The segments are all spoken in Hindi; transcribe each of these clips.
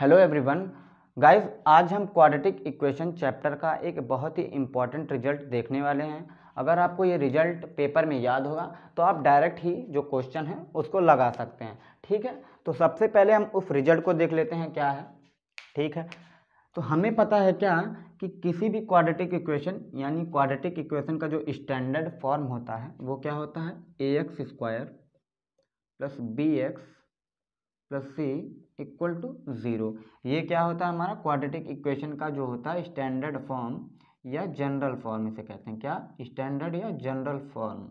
हेलो एवरीवन गाइस आज हम क्वाड्रेटिक इक्वेशन चैप्टर का एक बहुत ही इम्पॉर्टेंट रिजल्ट देखने वाले हैं अगर आपको ये रिजल्ट पेपर में याद होगा तो आप डायरेक्ट ही जो क्वेश्चन है उसको लगा सकते हैं ठीक है तो सबसे पहले हम उस रिजल्ट को देख लेते हैं क्या है ठीक है तो हमें पता है क्या कि किसी भी क्वाड्रेटिक इक्वेशन यानी क्वाड्रेटिक इक्वेशन का जो स्टैंडर्ड फॉर्म होता है वो क्या होता है a x square plus b x plus c equal to zero ये क्या होता है हमारा क्वाड्रेटिक इक्वेशन का जो होता है स्टैंडर्ड फॉर्म या जनरल फॉर्म इसे कहते हैं क्या स्टैंडर्ड या जनरल फॉर्म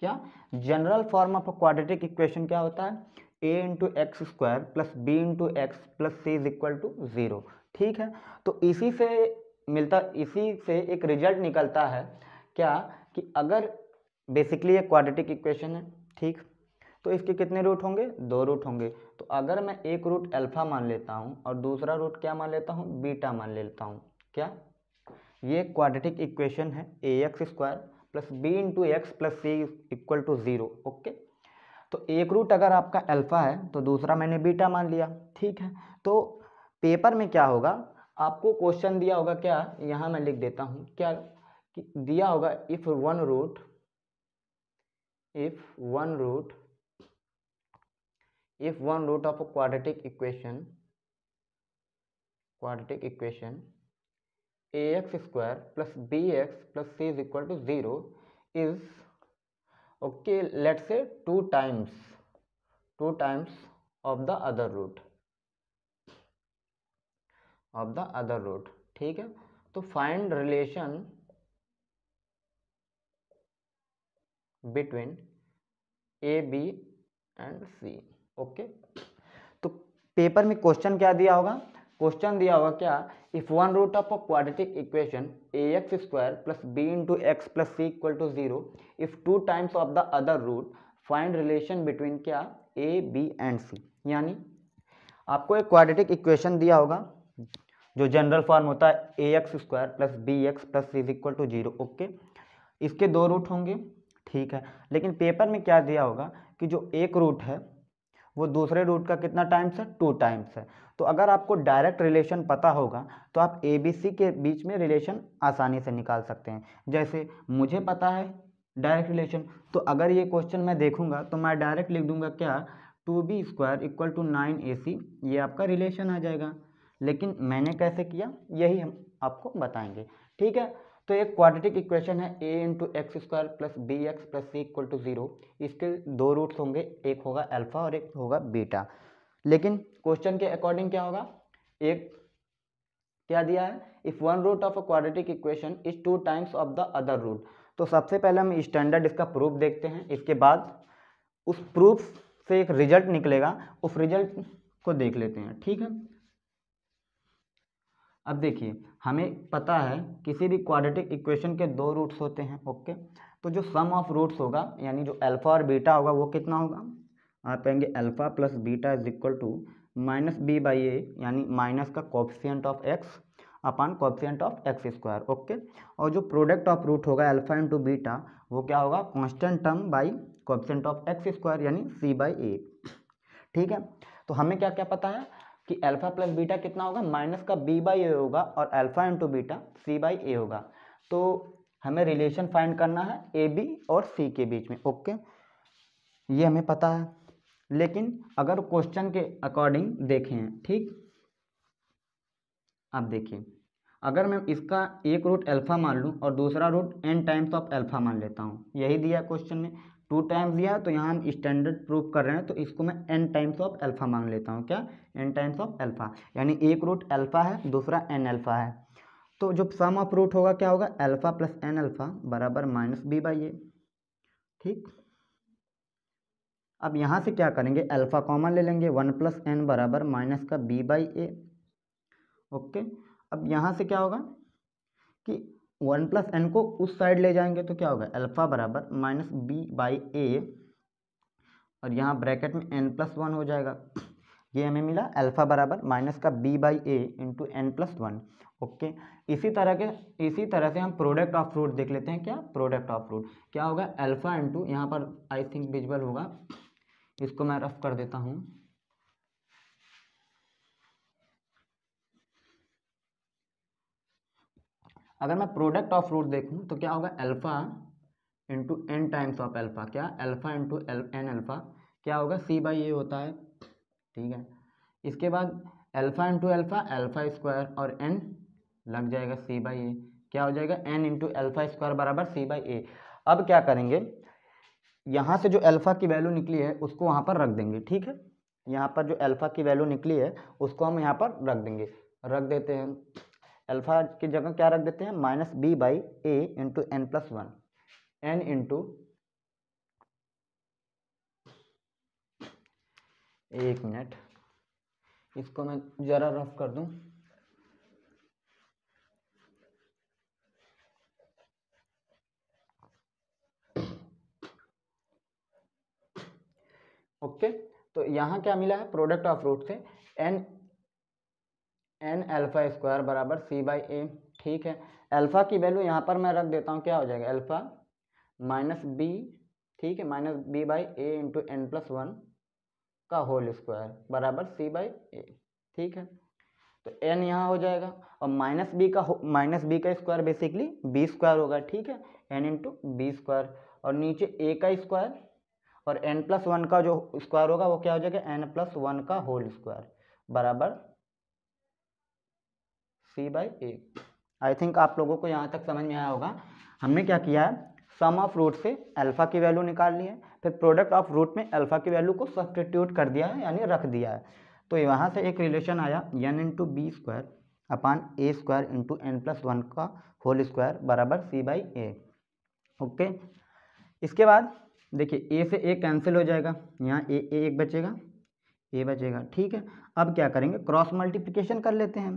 क्या general form of quadratic equation क्या होता है a into x square plus b into x plus c is equal to zero ठीक है तो इसी से मिलता इसी से एक रिजल्ट निकलता है क्या कि अगर बेसिकली ये क्वाड्रेटिक इक्वेशन है ठीक तो इसके कितने रूट होंगे दो रूट होंगे तो अगर मैं एक रूट अल्फ़ा मान लेता हूँ और दूसरा रूट क्या मान लेता हूँ बीटा मान लेता हूँ क्या ये क्वाड्रेटिक इक्वेशन है a x square plus b into x plus c equal to zero okay तो एक रूट अगर आपका अल्फ़ा है तो दूसरा मैंने बीटा मान लिया ठीक है तो पेपर में क्या होगा आपको क्वेश्चन दिया होगा क्या यहाँ मैं लिख देता हूँ क्या कि दिया होगा if one root if one root if one root of a quadratic equation quadratic equation ax square plus bx plus c is equal to 0 is okay let's say two times two times of the other root of the other root ठीक है तो find relation between a b and c okay तो पेपर में क्वेश्चन क्या दिया होगा क्वेश्चन दिया होगा क्या if one root of a quadratic equation a x square plus b into x plus c equal to zero if two times of the other root find relation between क्या ए बी एंड सी यानी आपको एक क्वाड्रेटिक इक्वेशन दिया होगा जो जनरल फॉर्म होता है a x square plus b x plus c equal to zero okay इसके दो रूट होंगे ठीक है लेकिन पेपर में क्या दिया होगा कि जो एक रूट है वो दूसरे रूट का कितना टाइम्स है टू टाइम्स है तो अगर आपको डायरेक्ट रिलेशन पता होगा तो आप ए बी सी के बीच में रिलेशन आसानी से निकाल सकते हैं जैसे मुझे पता है डायरेक्ट रिलेशन तो अगर ये क्वेश्चन मैं देखूंगा तो मैं डायरेक्ट लिख दूंगा क्या two b square equal to nine a c ये आपका रिलेशन आ जाएगा लेकिन मैंने कैसे किया यही हम आपको बताएंगे ठीक है तो एक क्वाड्रेटिक इक्वेशन है a into x square plus b x plus c equal to zero इसके दो रूट्स होंगे एक होगा अल्फा और एक होगा बीटा लेकिन क्वेश्चन के अकॉर्डिंग क्या होगा एक क्या दिया है if one root of a quadratic equation is two times of the other root तो सबसे पहले हम स्टैंडर्ड इसका प्रूफ देखते हैं इसके बाद उस प्रूफ से एक रिजल्ट निकलेगा उस रिजल्ट को देख लेते हैं ठीक है अब देखिए हमें पता है किसी भी क्वाड्रेटिक इक्वेशन के दो रूट्स होते हैं ओके तो जो सम ऑफ रूट्स होगा यानी जो अल्फ़ा और बीटा होगा वो कितना होगा आप कहेंगे alpha plus beta is equal to minus b by a यानी माइनस का coefficient of x upon coefficient of x square okay और जो प्रोडक्ट ऑफ रूट होगा अल्फ़ा इंटू बीटा वो क्या होगा constant term by coefficient of x square यानी सी बाई ए ठीक है तो हमें क्या क्या पता है कि अल्फा प्लस बीटा कितना होगा माइनस का बी बाई ए होगा और alpha into beta c by a होगा तो हमें रिलेशन फाइंड करना है ए बी और सी के बीच में ओके ये हमें पता है लेकिन अगर क्वेश्चन के अकॉर्डिंग देखें ठीक आप देखिए अगर मैं इसका एक रूट अल्फ़ा मान लूँ और दूसरा रूट एन टाइम्स तो आप अल्फ़ा मान लेता हूँ यही दिया क्वेश्चन में टू टाइम्स दिया तो यहाँ हम स्टैंडर्ड प्रूफ कर रहे हैं तो इसको मैं एन टाइम्स ऑफ एल्फा मान लेता हूँ क्या एन टाइम्स ऑफ एल्फा यानी एक रूट एल्फा है दूसरा एन एल्फा है तो जो सम ऑफ रूट होगा क्या होगा एल्फा प्लस एन एल्फा बराबर माइनस बी बाई ए ठीक अब यहाँ से क्या करेंगे अल्फ़ा कॉमन ले लेंगे वन प्लस एन बराबर माइनस का बी बाई ए ओके अब यहाँ से क्या होगा कि वन प्लस एन को उस साइड ले जाएंगे तो क्या होगा अल्फ़ा बराबर माइनस बी बाई ए और यहाँ ब्रैकेट में एन प्लस वन हो जाएगा ये हमें मिला अल्फ़ा बराबर माइनस का b by a into n plus one okay इसी तरह के इसी तरह से हम प्रोडक्ट ऑफ रूट देख लेते हैं क्या प्रोडक्ट ऑफ रूट क्या होगा अल्फ़ा इंटू यहाँ पर आई थिंक विजुअल होगा इसको मैं रफ कर देता हूँ अगर मैं प्रोडक्ट ऑफ रूट देखूँ तो क्या होगा alpha into N times of alpha क्या alpha into L N alpha क्या होगा सी बाई ए होता है ठीक है इसके बाद alpha into alpha alpha square और एन लग जाएगा सी बाई ए क्या हो जाएगा एन इंटू अल्फ़ा स्क्वायर बराबर सी बाई ए अब क्या करेंगे यहाँ से जो अल्फ़ा की वैल्यू निकली है उसको वहाँ पर रख देंगे ठीक है यहाँ पर जो अल्फ़ा की वैल्यू निकली है उसको हम यहाँ पर रख देंगे रख देते हैं अल्फा की जगह क्या रख देते हैं minus b by a into n plus one n into एक मिनट इसको मैं ज़रा रफ कर दूं ओके okay, तो यहाँ क्या मिला है प्रोडक्ट ऑफ रूट से एन एन अल्फ़ा स्क्वायर बराबर सी बाई ए ठीक है अल्फ़ा की वैल्यू यहाँ पर मैं रख देता हूँ क्या हो जाएगा अल्फ़ा माइनस बी ठीक है minus b by a into n plus one का होल स्क्वायर बराबर सी बाई ए ठीक है तो एन यहाँ हो जाएगा और माइनस बी का माइनस बी का स्क्वायर बेसिकली बी स्क्वायर होगा ठीक है एन इंटू बी स्क्वायर और नीचे ए का स्क्वायर और एन प्लस वन का जो स्क्वायर होगा वो क्या हो जाएगा एन प्लस वन का होल स्क्वायर बराबर c by A I think आप लोगों को यहाँ तक समझ में आया होगा हमने क्या किया है सम ऑफ रूट से अल्फ़ा की वैल्यू निकाल ली है फिर प्रोडक्ट ऑफ रूट में अल्फ़ा की वैल्यू को सब्सटीट्यूट कर दिया है यानी रख दिया है तो यहाँ से एक रिलेशन आया n into b square upon a square into n plus one का होल स्क्वायर बराबर सी बाई ए ओके इसके बाद देखिए ए से ए कैंसिल हो जाएगा यहाँ ए ए एक बचेगा ए बचेगा ठीक है अब क्या करेंगे क्रॉस मल्टीप्लिकेशन कर लेते हैं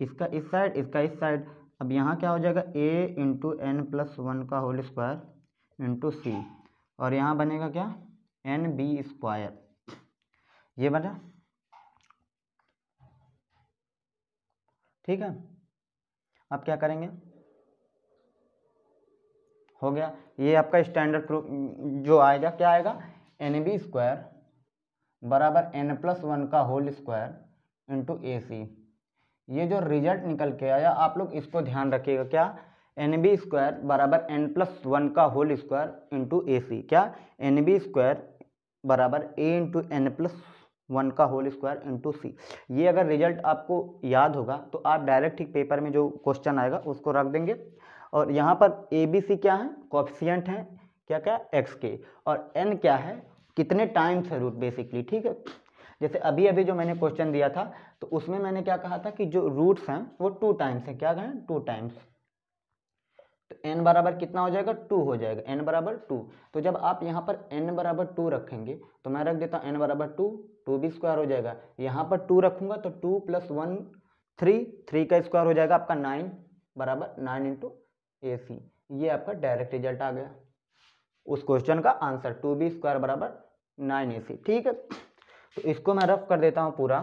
इसका इस साइड इसका इस साइड अब यहाँ क्या हो जाएगा a into n plus one का होल स्क्वायर इंटू सी और यहाँ बनेगा क्या एन बी स्क्वायर ये बना ठीक है अब क्या करेंगे हो गया ये आपका स्टैंडर्ड प्रूफ जो आएगा क्या आएगा एन बी स्क्वायर बराबर एन प्लस वन का whole square into a c ये जो रिजल्ट निकल के आया आप लोग इसको ध्यान रखिएगा क्या एन बी स्क्वायर बराबर एन प्लस वन का whole square into a c क्या एन बी स्क्वायर बराबर a into n plus one का होल स्क्वायर इंटू सी ये अगर रिजल्ट आपको याद होगा तो आप डायरेक्ट ही पेपर में जो क्वेश्चन आएगा उसको रख देंगे और यहाँ पर ए बी सी क्या है कॉफिशियंट है क्या क्या एक्स के और एन क्या है कितने टाइम से रूट बेसिकली ठीक है जैसे अभी अभी जो मैंने क्वेश्चन दिया था तो उसमें मैंने क्या कहा था कि जो रूट्स हैं वो टू टाइम्स हैं क्या कहें टू टाइम्स तो एन बराबर कितना हो जाएगा टू हो जाएगा एन बराबर टू तो जब आप यहाँ पर एन बराबर टू रखेंगे तो मैं रख देता हूँ एन बराबर टू टू भी स्क्वायर हो जाएगा यहाँ पर टू रखूँगा तो two plus one three three का स्क्वायर हो जाएगा आपका नाइन बराबर नाइन इंटू ए सी ये आपका डायरेक्ट रिजल्ट आ गया उस क्वेश्चन का आंसर टू बी स्क्वायर बराबर नाइन ए सी ठीक है तो इसको मैं रफ कर देता हूँ पूरा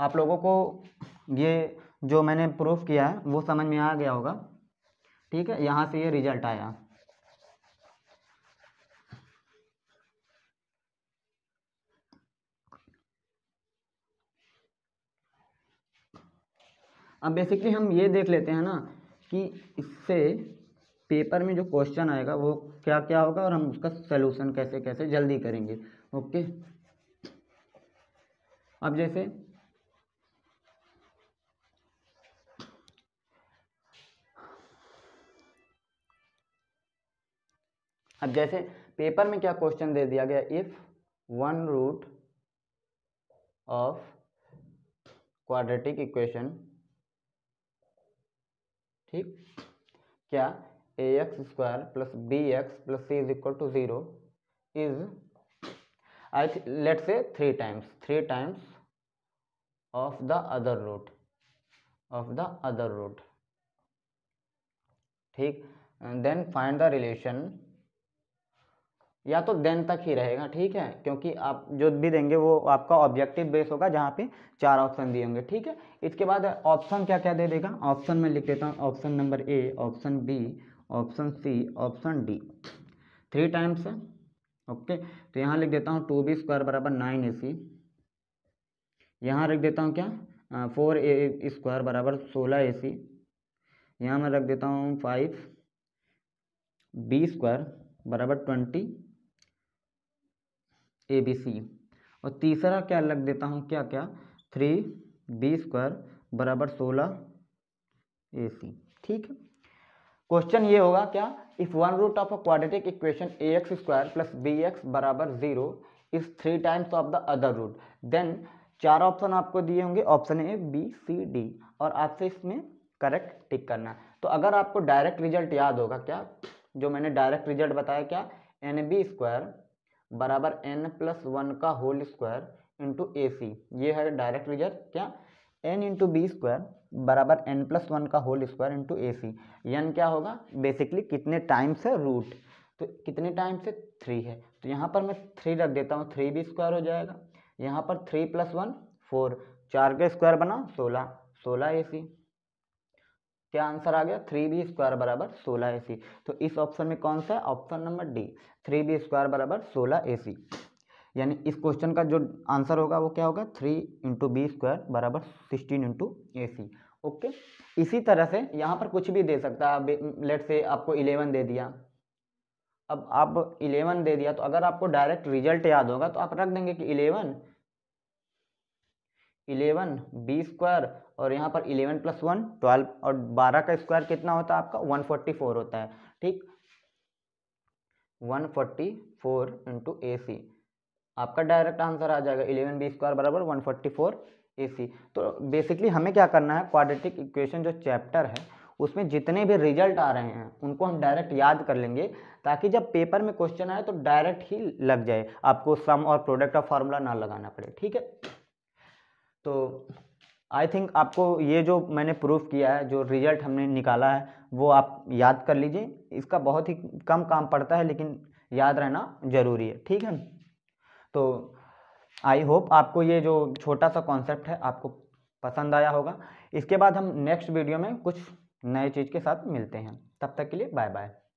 आप लोगों को ये जो मैंने प्रूफ किया है वो समझ में आ गया होगा ठीक है यहाँ से ये रिजल्ट आया अब बेसिकली हम ये देख लेते हैं ना कि इससे पेपर में जो क्वेश्चन आएगा वो क्या क्या होगा और हम उसका सलूशन कैसे कैसे जल्दी करेंगे ओके अब जैसे अब जैसे पेपर में क्या क्वेश्चन दे दिया गया if one root of quadratic equation ठीक क्या a x square plus b x plus c is equal to zero is I let say three times three times of the other root of the other root ठीक देन फाइंड द रिलेशन या तो देन तक ही रहेगा ठीक है क्योंकि आप जो भी देंगे वो आपका ऑब्जेक्टिव बेस होगा जहाँ पे चार ऑप्शन दिए होंगे ठीक है इसके बाद ऑप्शन क्या क्या दे देगा ऑप्शन में लिख देता हूँ option number A option B option C option D three times है ओके तो यहाँ लिख देता हूँ टू बी स्क्वायर बराबर नाइन ए सी यहाँ रख देता हूँ क्या फोर ए स्क्वायर बराबर सोलह ए सी यहाँ मैं रख देता हूँ फाइव बी स्क्वायर बराबर ट्वेंटी ए बी सी और तीसरा क्या लग देता हूँ क्या क्या थ्री बी स्क्वायर बराबर सोलह ए सी ठीक है क्वेश्चन ये होगा क्या if one root of a quadratic equation a x square plus b x बराबर zero is three times of the other root then चार ऑप्शन आपको दिए होंगे option A B C D और आपसे इसमें करेक्ट टिक करना है तो अगर आपको डायरेक्ट रिजल्ट याद होगा क्या जो मैंने डायरेक्ट रिजल्ट बताया क्या एन बी स्क्वायर बराबर एन प्लस वन का whole square into a c ये है डायरेक्ट रिजल्ट क्या एन इंटू बी स्क्वायर बराबर एन प्लस वन का whole square into a c n क्या होगा बेसिकली कितने टाइम से रूट तो कितने टाइम से थ्री है तो यहाँ पर मैं थ्री रख देता हूँ थ्री बी स्क्वायर हो जाएगा यहाँ पर थ्री प्लस वन फोर चार का स्क्वायर बना सोलह सोलह ए सी क्या आंसर आ गया थ्री बी स्क्वायर बराबर सोलह ए सी तो इस ऑप्शन में कौन सा है option number D three b square बराबर सोलह ए सी यानी इस क्वेश्चन का जो आंसर होगा वो क्या होगा थ्री इंटू बी स्क्वायर बराबर sixteen into a c okay इसी तरह से यहाँ पर कुछ भी दे सकता है लेट से आपको इलेवन दे दिया अब आप इलेवन दे दिया तो अगर आपको डायरेक्ट रिजल्ट याद होगा तो आप रख देंगे कि इलेवन इलेवन बी स्क्वायर और यहाँ पर इलेवन प्लस वन ट्वेल्व और बारह का स्क्वायर कितना होता है आपका वन फोर्टी फोर होता है ठीक one forty four into a c आपका डायरेक्ट आंसर आ जाएगा इलेवन बी स्क्वायर बराबर one forty four a c तो बेसिकली हमें क्या करना है क्वाड्रेटिक इक्वेशन जो चैप्टर है उसमें जितने भी रिजल्ट आ रहे हैं उनको हम डायरेक्ट याद कर लेंगे ताकि जब पेपर में क्वेश्चन आए तो डायरेक्ट ही लग जाए आपको सम और प्रोडक्ट का फार्मूला ना लगाना पड़े ठीक है तो आई थिंक आपको ये जो मैंने प्रूफ किया है जो रिजल्ट हमने निकाला है वो आप याद कर लीजिए इसका बहुत ही कम काम पड़ता है लेकिन याद रहना ज़रूरी है ठीक है तो आई होप आपको ये जो छोटा सा कॉन्सेप्ट है आपको पसंद आया होगा इसके बाद हम नेक्स्ट वीडियो में कुछ नए चीज़ के साथ मिलते हैं तब तक के लिए बाय बाय